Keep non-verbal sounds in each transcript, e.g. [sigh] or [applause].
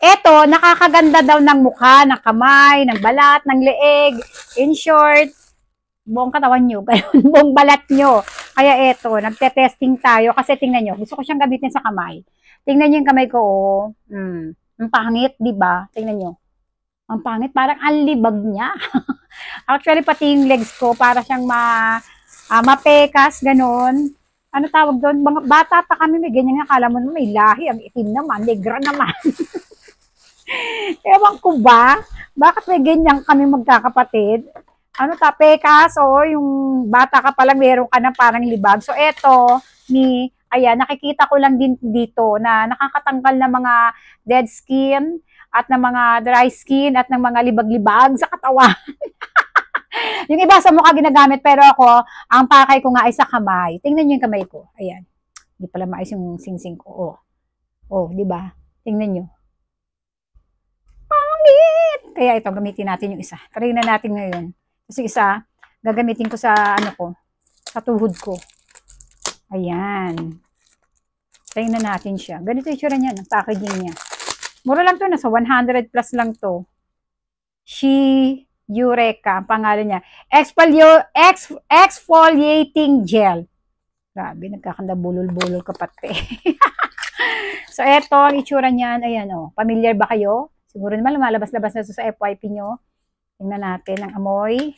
Ito, nakakaganda daw ng mukha, ng kamay, ng balat, ng leeg. In short, buong katawan nyo, ganun, [laughs] buong balat nyo. Kaya eto, nagte-testing tayo kasi tingnan nyo, gusto ko siyang gamitin sa kamay. Tingnan nyo yung kamay ko, oh. Hmm. Ang pangit, di ba? Tingnan nyo. Ang pangit, parang ang libag niya. [laughs] Actually, pati yung legs ko, para siyang ma, uh, mapekas, ganun. Ano tawag doon? Bata pa kami, may ganyan. Akala mo may lahi, ang itim naman, negra naman. [laughs] [laughs] Ewan ko ba? Bakit may ganyan kami magkakapatid? Ano ta, pekas o yung bata ka pa lang meron ka na parang libag. So eto, ni ayan, nakikita ko lang din dito na nakakatanggal ng na mga dead skin at ng mga dry skin at ng mga libag-libag sa katawan. [laughs] yung iba sa mukha ginagamit pero ako, ang pakay ko nga ay sa kamay. Tingnan niyo yung kamay ko. Ayan. Hindi pala maayos yung singsing ko. Oh. Oh, di ba? Tingnan niyo. Kaya ito, gamitin natin yung isa. Try na natin ngayon. Kasi isa, gagamitin ko sa, ano ko, sa tuhod ko. Ayan. Try na natin siya. Ganito yung tsura niya, ang packaging niya. Mura lang to, nasa 100 plus lang to. She Eureka, ang pangalan niya. Exfolio, ex, exfoliating gel. Grabe, nagkakanda bulol-bulol kapatid. [laughs] so, eto, ang itsura niyan. Ayan, oh. Familiar ba kayo? Siguro naman lumalabas-labas na sa FYP nyo. Tingnan natin ang amoy.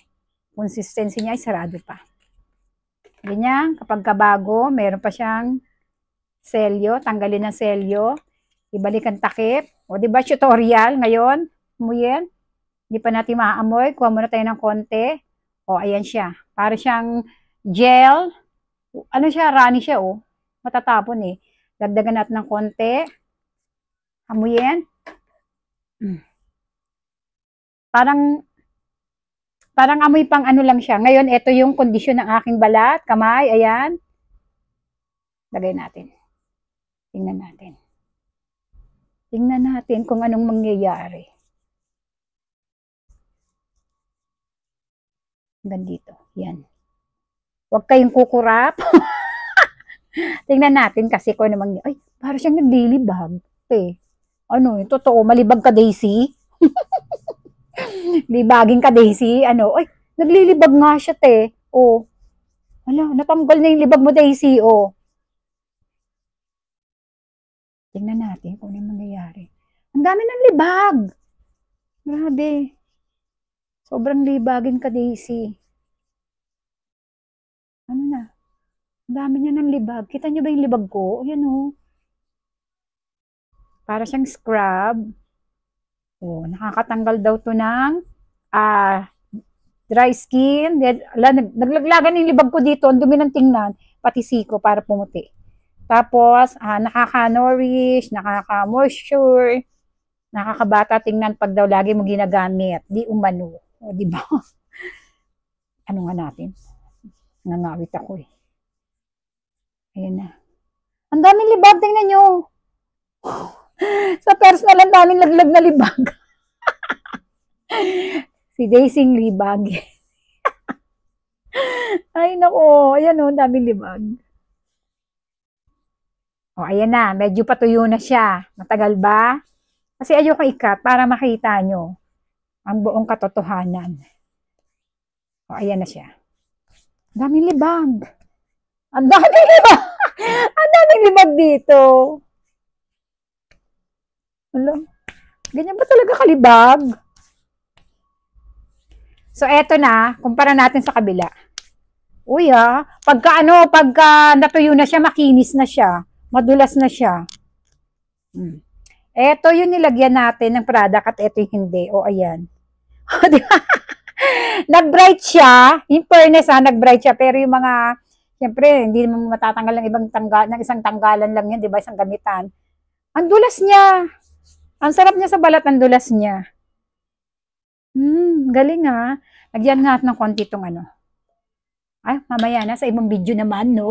Consistency niya ay sarado pa. Ganyan, kapag kabago, meron pa siyang selyo. Tanggalin ang selyo. Ibalik ang takip. O, di ba tutorial ngayon? Muyen. Hindi pa natin maaamoy. Kuha muna tayo ng konti. O, ayan siya. Para siyang gel. Ano siya? Runny siya, oh. Matatapon eh. Lagdagan natin ng konti. Amuyin. Parang parang amoy pang ano lang siya. Ngayon, ito yung kondisyon ng aking balat, kamay, ayan. Lagay natin. Tingnan natin. Tingnan natin kung anong mangyayari. Hanggang dito. Yan. Huwag kayong kukurap. [laughs] Tingnan natin kasi kung ano mangyayari. Ay, parang siyang nagdilibag. Eh. Ano, yung eh, totoo, malibag ka, Daisy. [laughs] Libagin ka, Daisy. Ano, ay, naglilibag nga siya, te. O, oh. ano, natanggal na yung libag mo, Daisy, o. Oh. Tingnan natin kung ano nangyayari. Ang dami ng libag. Grabe. Sobrang libagin ka, Daisy. Ano na? Ang dami niya ng libag. Kita niyo ba yung libag ko? Ayan o. Oh. Para siyang scrub. Oh, nakakatanggal daw to ng uh, dry skin. Naglaglagan yung libag ko dito. Ang dumi ng tingnan. Pati siko para pumuti. Tapos, uh, nakaka-nourish, nakaka-moisture, nakakabata tingnan pag daw lagi mo ginagamit. Di umano. O, di ba? [laughs] ano nga natin? Nanawit ako eh. Ayan na. Ang daming libag, tingnan nyo. [laughs] sa personal ang daming laglag na libag. [laughs] si Daising libag. [laughs] Ay, nako. Ayan o, oh, daming libag. O, oh, ayan na. Medyo patuyo na siya. Matagal ba? Kasi ayoko ikat para makita nyo ang buong katotohanan. O, oh, ayan na siya. Ang daming libag. Ang daming libag. ang daming libag dito. Alam. Ganyan ba talaga kalibag? So, eto na. Kumpara natin sa kabila. Uy, ah. Pagka ano, pagka natuyo na siya, makinis na siya. Madulas na siya. Hmm. Eto yung nilagyan natin ng product at eto yung hindi. O, ayan. [laughs] [laughs] nag-bright siya. In fairness, ha, nag-bright siya. Pero yung mga, siyempre, hindi naman matatanggal ng ibang tanggal, ng isang tanggalan lang yan, di ba? Isang gamitan. Ang dulas niya. Ang sarap niya sa balat ng dulas niya. Hmm, galing ha. Ah. Lagyan nga ng konti tong ano. Ay, mamaya na sa ibang video naman, no?